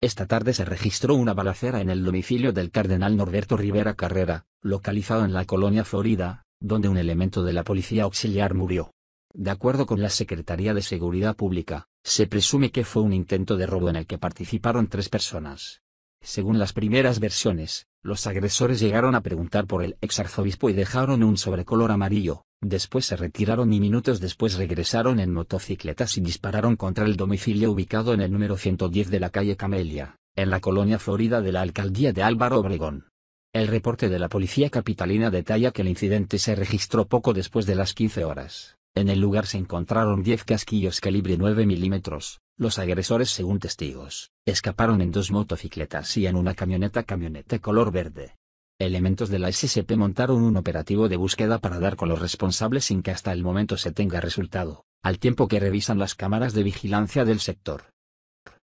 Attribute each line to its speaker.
Speaker 1: Esta tarde se registró una balacera en el domicilio del cardenal Norberto Rivera Carrera, localizado en la colonia Florida, donde un elemento de la policía auxiliar murió. De acuerdo con la Secretaría de Seguridad Pública, se presume que fue un intento de robo en el que participaron tres personas. Según las primeras versiones, los agresores llegaron a preguntar por el ex arzobispo y dejaron un sobrecolor amarillo, Después se retiraron y minutos después regresaron en motocicletas y dispararon contra el domicilio ubicado en el número 110 de la calle Camelia, en la colonia Florida de la alcaldía de Álvaro Obregón. El reporte de la policía capitalina detalla que el incidente se registró poco después de las 15 horas. En el lugar se encontraron 10 casquillos calibre 9 milímetros. Los agresores, según testigos, escaparon en dos motocicletas y en una camioneta camioneta color verde elementos de la SSP montaron un operativo de búsqueda para dar con los responsables sin que hasta el momento se tenga resultado, al tiempo que revisan las cámaras de vigilancia del sector.